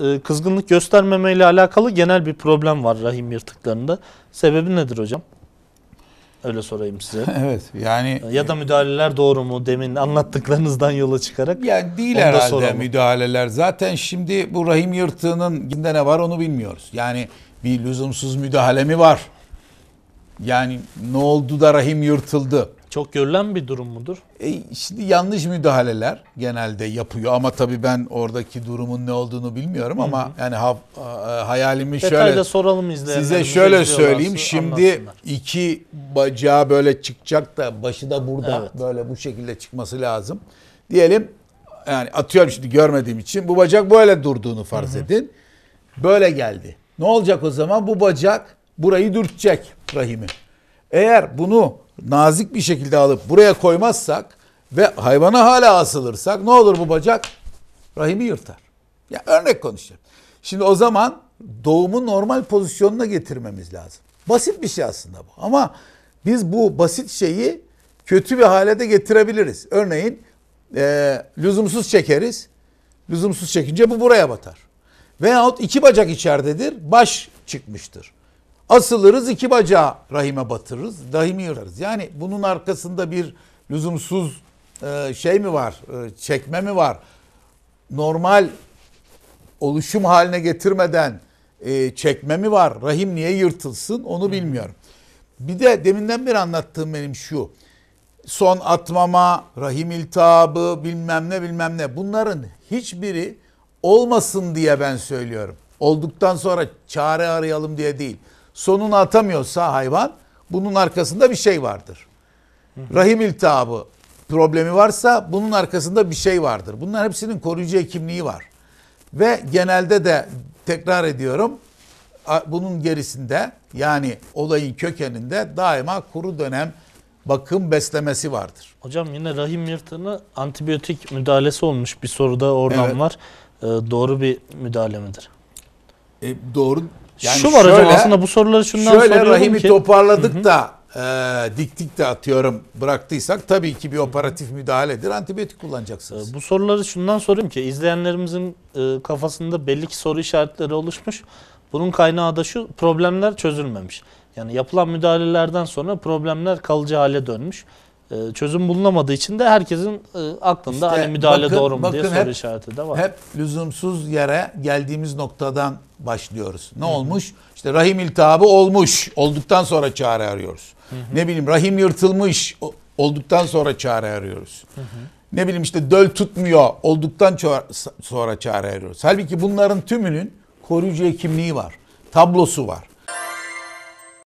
E, kızgınlık göstermeme ile alakalı genel bir problem var rahim yırtıklarında. Sebebi nedir hocam? Öyle sorayım size. evet yani. Ya da müdahaleler doğru mu demin anlattıklarınızdan yola çıkarak? Yani değil herhalde müdahaleler. Zaten şimdi bu rahim yırtığının içinde ne var onu bilmiyoruz. Yani bir lüzumsuz müdahale mi var? Yani ne oldu da rahim yırtıldı? Çok görülen bir durum mudur? E, şimdi yanlış müdahaleler genelde yapıyor ama tabii ben oradaki durumun ne olduğunu bilmiyorum ama hı hı. yani ha, ha, hayalimi Detayla şöyle soralım Size şöyle söyleyeyim. Şimdi iki bacağı böyle çıkacak da başı da burada evet. böyle bu şekilde çıkması lazım. Diyelim yani atıyorum şimdi görmediğim için bu bacak böyle durduğunu farz hı hı. edin. Böyle geldi. Ne olacak o zaman? Bu bacak burayı dürtecek rahimi. Eğer bunu nazik bir şekilde alıp buraya koymazsak ve hayvana hala asılırsak ne olur bu bacak? Rahimi yırtar. Ya örnek konuşacağım. Şimdi o zaman doğumu normal pozisyonuna getirmemiz lazım. Basit bir şey aslında bu. Ama biz bu basit şeyi kötü bir hale de getirebiliriz. Örneğin e, lüzumsuz çekeriz. Lüzumsuz çekince bu buraya batar. Veyahut iki bacak içeridedir, baş çıkmıştır asılırız iki bacağı rahime batırırız, rahimi yırarız Yani bunun arkasında bir lüzumsuz e, şey mi var, e, çekme mi var? Normal oluşum haline getirmeden e, çekme mi var? Rahim niye yırtılsın onu hmm. bilmiyorum. Bir de deminden beri anlattığım benim şu. Son atmama, rahim iltihabı bilmem ne bilmem ne bunların hiçbiri olmasın diye ben söylüyorum. Olduktan sonra çare arayalım diye değil sonunu atamıyorsa hayvan bunun arkasında bir şey vardır. Rahim iltihabı problemi varsa bunun arkasında bir şey vardır. Bunların hepsinin koruyucu hekimliği var. Ve genelde de tekrar ediyorum bunun gerisinde yani olayın kökeninde daima kuru dönem bakım beslemesi vardır. Hocam yine rahim yırtığını antibiyotik müdahalesi olmuş bir soruda oradan evet. var. Ee, doğru bir müdahale midir? E, doğru yani Şu var şöyle, hocam aslında bu soruları şundan şöyle soruyorum Rahim'i ki. toparladık hı hı. da e, diktik de atıyorum bıraktıysak tabii ki bir operatif müdahaledir. Antibiyotik kullanacaksınız. E, bu soruları şundan sorayım ki izleyenlerimizin e, kafasında belli ki soru işaretleri oluşmuş. Bunun kaynağı da şu problemler çözülmemiş. Yani yapılan müdahalelerden sonra problemler kalıcı hale dönmüş. E, çözüm bulunamadığı için de herkesin e, aklında işte, hani müdahale bakın, doğru mu bakın diye soru hep, işareti de var. Hep lüzumsuz yere geldiğimiz noktadan başlıyoruz. Ne Hı-hı. olmuş? İşte rahim iltihabı olmuş. Olduktan sonra çare arıyoruz. Hı-hı. Ne bileyim rahim yırtılmış. Olduktan sonra çare arıyoruz. Hı-hı. Ne bileyim işte döl tutmuyor. Olduktan sonra çare arıyoruz. Halbuki bunların tümünün koruyucu hekimliği var. Tablosu var.